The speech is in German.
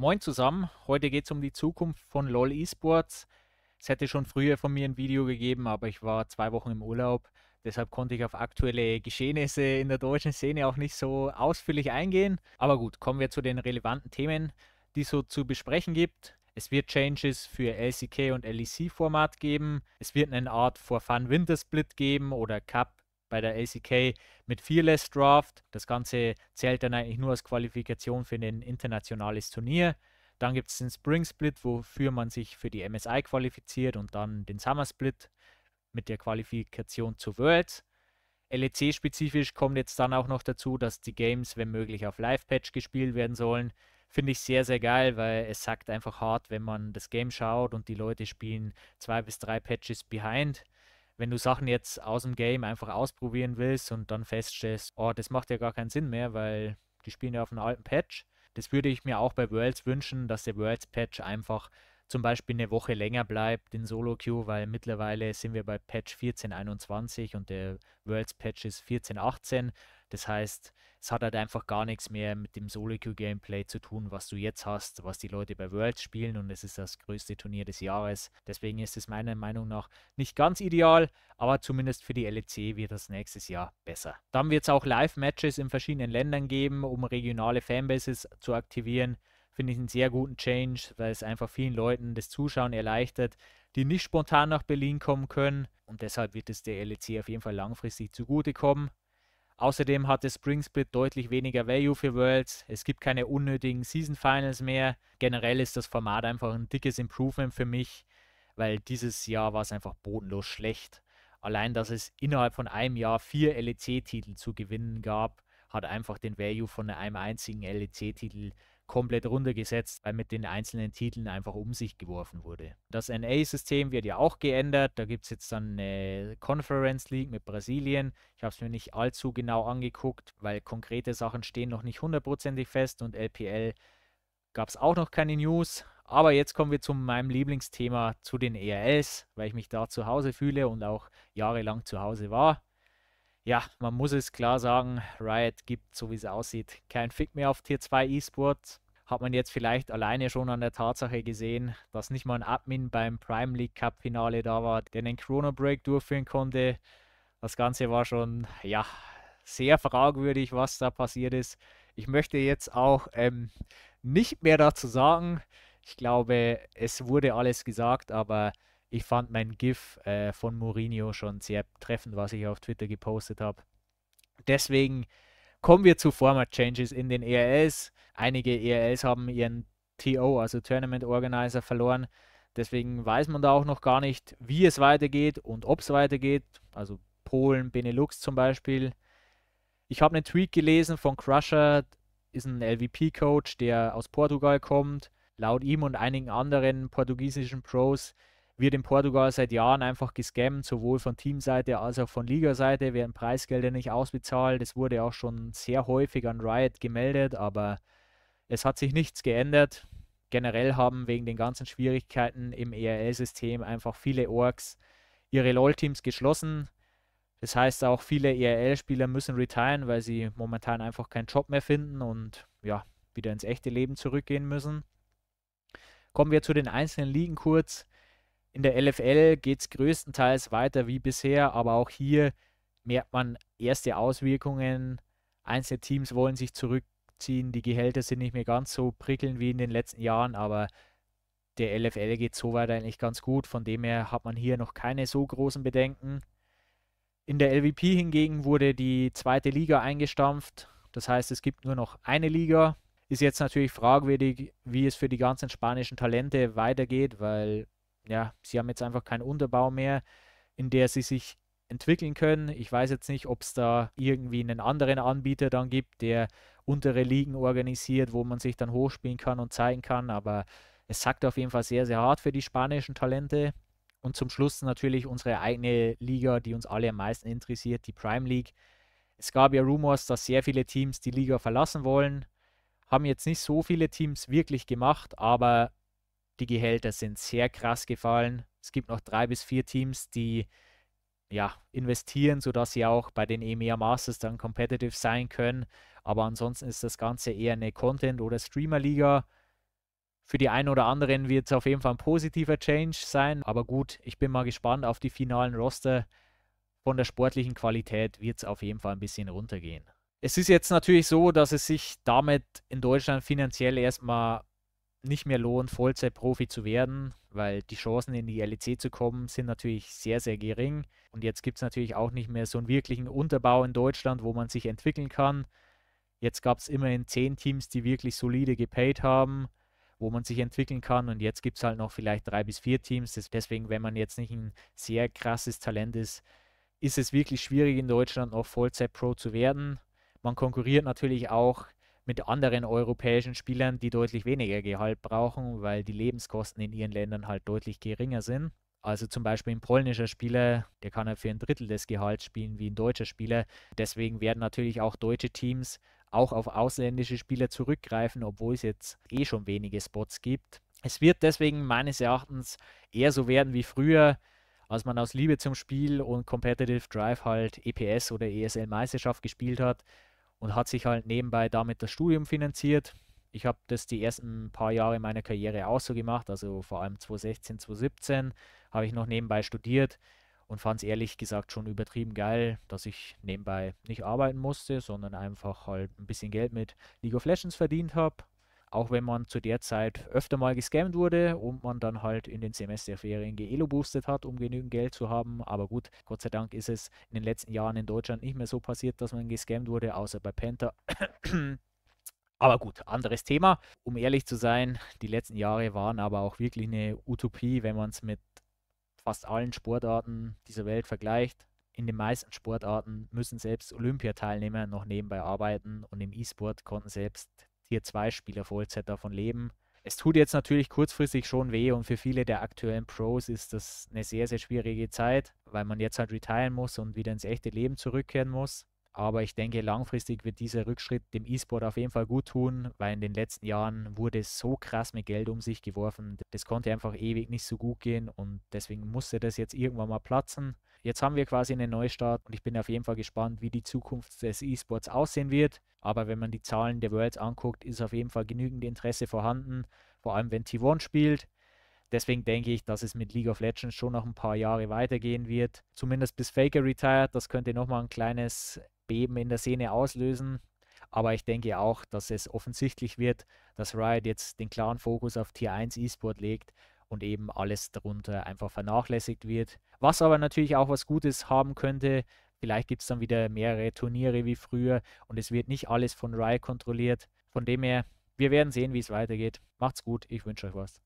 Moin zusammen, heute geht es um die Zukunft von LOL Esports. Es hätte schon früher von mir ein Video gegeben, aber ich war zwei Wochen im Urlaub. Deshalb konnte ich auf aktuelle Geschehnisse in der deutschen Szene auch nicht so ausführlich eingehen. Aber gut, kommen wir zu den relevanten Themen, die es so zu besprechen gibt. Es wird Changes für LCK und LEC Format geben. Es wird eine Art For Fun Winter Split geben oder Cup bei der ACK mit Fearless Draft. Das Ganze zählt dann eigentlich nur als Qualifikation für ein internationales Turnier. Dann gibt es den Spring Split, wofür man sich für die MSI qualifiziert und dann den Summer Split mit der Qualifikation zu Worlds. LEC-spezifisch kommt jetzt dann auch noch dazu, dass die Games, wenn möglich, auf Live-Patch gespielt werden sollen. Finde ich sehr, sehr geil, weil es sagt einfach hart, wenn man das Game schaut und die Leute spielen zwei bis drei Patches behind wenn du Sachen jetzt aus dem Game einfach ausprobieren willst und dann feststellst, oh, das macht ja gar keinen Sinn mehr, weil die spielen ja auf einem alten Patch. Das würde ich mir auch bei Worlds wünschen, dass der Worlds Patch einfach zum Beispiel eine Woche länger bleibt in Solo-Queue, weil mittlerweile sind wir bei Patch 1421 und der Worlds Patch ist 1418. Das heißt, es hat halt einfach gar nichts mehr mit dem Solo-Queue-Gameplay zu tun, was du jetzt hast, was die Leute bei Worlds spielen und es ist das größte Turnier des Jahres. Deswegen ist es meiner Meinung nach nicht ganz ideal, aber zumindest für die LEC wird das nächstes Jahr besser. Dann wird es auch Live-Matches in verschiedenen Ländern geben, um regionale Fanbases zu aktivieren finde ich einen sehr guten Change, weil es einfach vielen Leuten das Zuschauen erleichtert, die nicht spontan nach Berlin kommen können. Und deshalb wird es der LEC auf jeden Fall langfristig zugutekommen. Außerdem hat der Spring Split deutlich weniger Value für Worlds. Es gibt keine unnötigen Season Finals mehr. Generell ist das Format einfach ein dickes Improvement für mich, weil dieses Jahr war es einfach bodenlos schlecht. Allein, dass es innerhalb von einem Jahr vier LEC-Titel zu gewinnen gab, hat einfach den Value von einem einzigen LEC-Titel komplett runtergesetzt, weil mit den einzelnen Titeln einfach um sich geworfen wurde. Das NA-System wird ja auch geändert. Da gibt es jetzt dann eine Conference League mit Brasilien. Ich habe es mir nicht allzu genau angeguckt, weil konkrete Sachen stehen noch nicht hundertprozentig fest und LPL gab es auch noch keine News. Aber jetzt kommen wir zu meinem Lieblingsthema, zu den ERLs, weil ich mich da zu Hause fühle und auch jahrelang zu Hause war ja, man muss es klar sagen, Riot gibt, so wie es aussieht, kein Fick mehr auf Tier 2 E-Sports. Hat man jetzt vielleicht alleine schon an der Tatsache gesehen, dass nicht mal ein Admin beim Prime League Cup Finale da war, der den Chrono Break durchführen konnte. Das Ganze war schon, ja, sehr fragwürdig, was da passiert ist. Ich möchte jetzt auch ähm, nicht mehr dazu sagen. Ich glaube, es wurde alles gesagt, aber ich fand mein GIF äh, von Mourinho schon sehr treffend, was ich auf Twitter gepostet habe. Deswegen kommen wir zu Format Changes in den ERLs. Einige ERLs haben ihren TO, also Tournament Organizer, verloren. Deswegen weiß man da auch noch gar nicht, wie es weitergeht und ob es weitergeht. Also Polen, Benelux zum Beispiel. Ich habe einen Tweet gelesen von Crusher, ist ein LVP-Coach, der aus Portugal kommt. Laut ihm und einigen anderen portugiesischen Pros wird in Portugal seit Jahren einfach gescammt, sowohl von Teamseite als auch von Ligaseite, werden Preisgelder nicht ausbezahlt. Es wurde auch schon sehr häufig an Riot gemeldet, aber es hat sich nichts geändert. Generell haben wegen den ganzen Schwierigkeiten im ERL-System einfach viele Orks ihre LOL-Teams geschlossen. Das heißt, auch viele ERL-Spieler müssen retiren, weil sie momentan einfach keinen Job mehr finden und ja, wieder ins echte Leben zurückgehen müssen. Kommen wir zu den einzelnen Ligen kurz. In der LFL geht es größtenteils weiter wie bisher, aber auch hier merkt man erste Auswirkungen. Einzelne Teams wollen sich zurückziehen, die Gehälter sind nicht mehr ganz so prickelnd wie in den letzten Jahren, aber der LFL geht so weit eigentlich ganz gut. Von dem her hat man hier noch keine so großen Bedenken. In der LVP hingegen wurde die zweite Liga eingestampft. Das heißt, es gibt nur noch eine Liga. Ist jetzt natürlich fragwürdig, wie es für die ganzen spanischen Talente weitergeht, weil ja, sie haben jetzt einfach keinen Unterbau mehr, in der sie sich entwickeln können. Ich weiß jetzt nicht, ob es da irgendwie einen anderen Anbieter dann gibt, der untere Ligen organisiert, wo man sich dann hochspielen kann und zeigen kann, aber es sagt auf jeden Fall sehr, sehr hart für die spanischen Talente. Und zum Schluss natürlich unsere eigene Liga, die uns alle am meisten interessiert, die Prime League. Es gab ja Rumors, dass sehr viele Teams die Liga verlassen wollen. Haben jetzt nicht so viele Teams wirklich gemacht, aber die Gehälter sind sehr krass gefallen. Es gibt noch drei bis vier Teams, die ja, investieren, sodass sie auch bei den EMEA Masters dann competitive sein können. Aber ansonsten ist das Ganze eher eine Content- oder Streamer-Liga. Für die einen oder anderen wird es auf jeden Fall ein positiver Change sein. Aber gut, ich bin mal gespannt auf die finalen Roster. Von der sportlichen Qualität wird es auf jeden Fall ein bisschen runtergehen. Es ist jetzt natürlich so, dass es sich damit in Deutschland finanziell erstmal nicht mehr lohnt, Vollzeitprofi zu werden, weil die Chancen in die LEC zu kommen sind natürlich sehr, sehr gering. Und jetzt gibt es natürlich auch nicht mehr so einen wirklichen Unterbau in Deutschland, wo man sich entwickeln kann. Jetzt gab es immerhin zehn Teams, die wirklich solide gepaid haben, wo man sich entwickeln kann. Und jetzt gibt es halt noch vielleicht drei bis vier Teams. Deswegen, wenn man jetzt nicht ein sehr krasses Talent ist, ist es wirklich schwierig in Deutschland noch Vollzeit-Pro zu werden. Man konkurriert natürlich auch mit anderen europäischen Spielern, die deutlich weniger Gehalt brauchen, weil die Lebenskosten in ihren Ländern halt deutlich geringer sind. Also zum Beispiel ein polnischer Spieler, der kann ja halt für ein Drittel des Gehalts spielen wie ein deutscher Spieler. Deswegen werden natürlich auch deutsche Teams auch auf ausländische Spieler zurückgreifen, obwohl es jetzt eh schon wenige Spots gibt. Es wird deswegen meines Erachtens eher so werden wie früher, als man aus Liebe zum Spiel und Competitive Drive halt EPS oder ESL Meisterschaft gespielt hat und hat sich halt nebenbei damit das Studium finanziert. Ich habe das die ersten paar Jahre meiner Karriere auch so gemacht, also vor allem 2016, 2017 habe ich noch nebenbei studiert und fand es ehrlich gesagt schon übertrieben geil, dass ich nebenbei nicht arbeiten musste, sondern einfach halt ein bisschen Geld mit League of Legends verdient habe auch wenn man zu der Zeit öfter mal gescammt wurde und man dann halt in den Semesterferien geelo boostet hat, um genügend Geld zu haben. Aber gut, Gott sei Dank ist es in den letzten Jahren in Deutschland nicht mehr so passiert, dass man gescammt wurde, außer bei Panther. Aber gut, anderes Thema. Um ehrlich zu sein, die letzten Jahre waren aber auch wirklich eine Utopie, wenn man es mit fast allen Sportarten dieser Welt vergleicht. In den meisten Sportarten müssen selbst Olympiateilnehmer noch nebenbei arbeiten und im E-Sport konnten selbst Tier 2 Spieler Vollzeit davon leben. Es tut jetzt natürlich kurzfristig schon weh und für viele der aktuellen Pros ist das eine sehr, sehr schwierige Zeit, weil man jetzt halt retiren muss und wieder ins echte Leben zurückkehren muss. Aber ich denke, langfristig wird dieser Rückschritt dem E-Sport auf jeden Fall gut tun, weil in den letzten Jahren wurde so krass mit Geld um sich geworfen. Das konnte einfach ewig nicht so gut gehen und deswegen musste das jetzt irgendwann mal platzen. Jetzt haben wir quasi einen Neustart und ich bin auf jeden Fall gespannt, wie die Zukunft des E-Sports aussehen wird. Aber wenn man die Zahlen der Worlds anguckt, ist auf jeden Fall genügend Interesse vorhanden, vor allem wenn T1 spielt. Deswegen denke ich, dass es mit League of Legends schon noch ein paar Jahre weitergehen wird. Zumindest bis Faker retired. Das könnte nochmal ein kleines Beben in der Szene auslösen. Aber ich denke auch, dass es offensichtlich wird, dass Riot jetzt den klaren Fokus auf Tier 1 E-Sport legt und eben alles darunter einfach vernachlässigt wird. Was aber natürlich auch was Gutes haben könnte. Vielleicht gibt es dann wieder mehrere Turniere wie früher und es wird nicht alles von Riot kontrolliert. Von dem her, wir werden sehen, wie es weitergeht. Macht's gut, ich wünsche euch was.